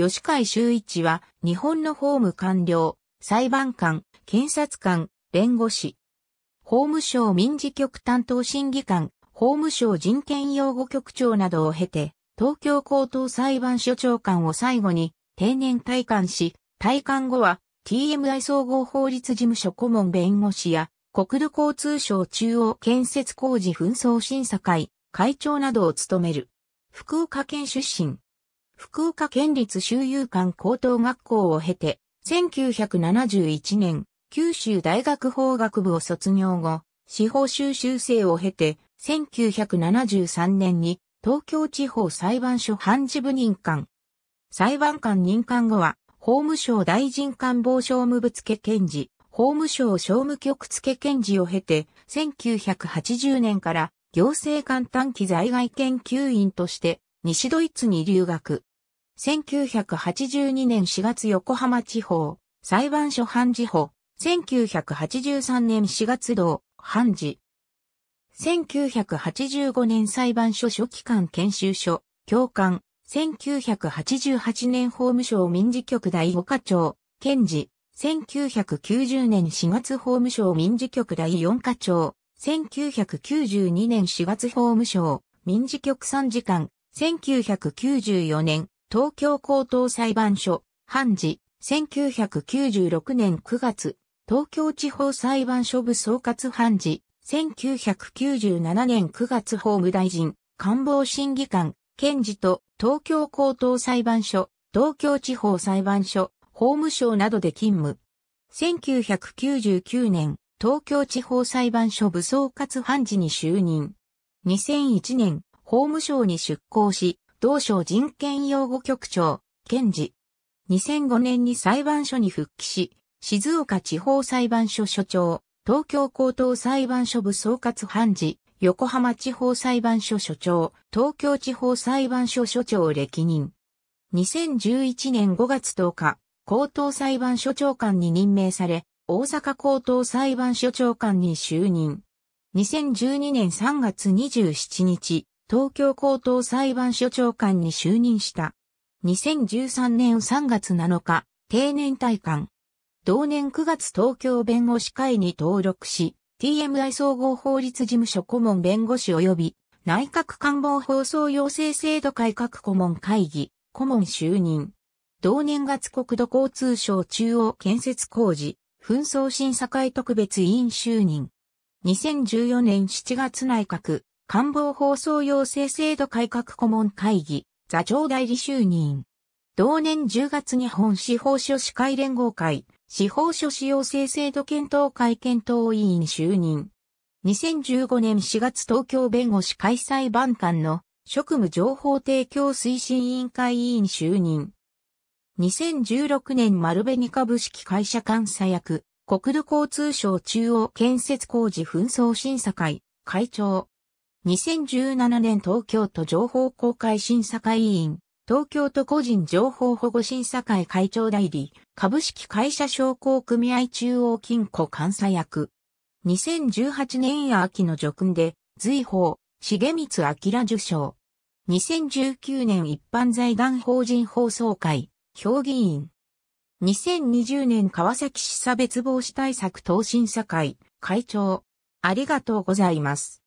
吉海修一は日本の法務官僚、裁判官、検察官、弁護士。法務省民事局担当審議官、法務省人権擁護局長などを経て、東京高等裁判所長官を最後に定年退官し、退官後は TMI 総合法律事務所顧問弁護士や国土交通省中央建設工事紛争審査会会長などを務める。福岡県出身。福岡県立修遊館高等学校を経て、1971年、九州大学法学部を卒業後、司法修習生を経て、1973年に東京地方裁判所判事部任官。裁判官任官後は、法務省大臣官房商務部付検事、法務省商務局付検事を経て、1980年から行政官短期在外研究員として、西ドイツに留学。1982年4月横浜地方、裁判所判事補、1983年4月同、判事。1985年裁判所書記官研修所、教官、1988年法務省民事局第5課長、検事、1990年4月法務省民事局第4課長、1992年4月法務省民事局参事官、1994年東京高等裁判所、判事、1996年9月、東京地方裁判所部総括判事、1997年9月法務大臣、官房審議官、検事と東京高等裁判所、東京地方裁判所、法務省などで勤務。1999年、東京地方裁判所部総括判事に就任。2001年、法務省に出向し、同省人権擁護局長、検事。2005年に裁判所に復帰し、静岡地方裁判所所長、東京高等裁判所部総括判事、横浜地方裁判所所長、東京地方裁判所所長歴任。2011年5月10日、高等裁判所長官に任命され、大阪高等裁判所長官に就任。2012年3月27日、東京高等裁判所長官に就任した。2013年3月7日、定年退官。同年9月東京弁護士会に登録し、TMI 総合法律事務所顧問弁護士及び内閣官房放送要請制度改革顧問会議、顧問就任。同年月国土交通省中央建設工事、紛争審査会特別委員就任。2014年7月内閣官房放送要請制度改革顧問会議、座長代理就任。同年10月日本司法書士会連合会、司法書士要請制度検討会検討委員就任。2015年4月東京弁護士会裁判官の職務情報提供推進委員会委員就任。2016年丸紅株式会社監査役、国土交通省中央建設工事紛争審査会、会長。2017年東京都情報公開審査会委員、東京都個人情報保護審査会会長代理、株式会社商工組合中央金庫監査役。2018年秋の叙勲で、随法、重光明受賞。2019年一般財団法人放送会、評議員。2020年川崎市差別防止対策等審査会、会長。ありがとうございます。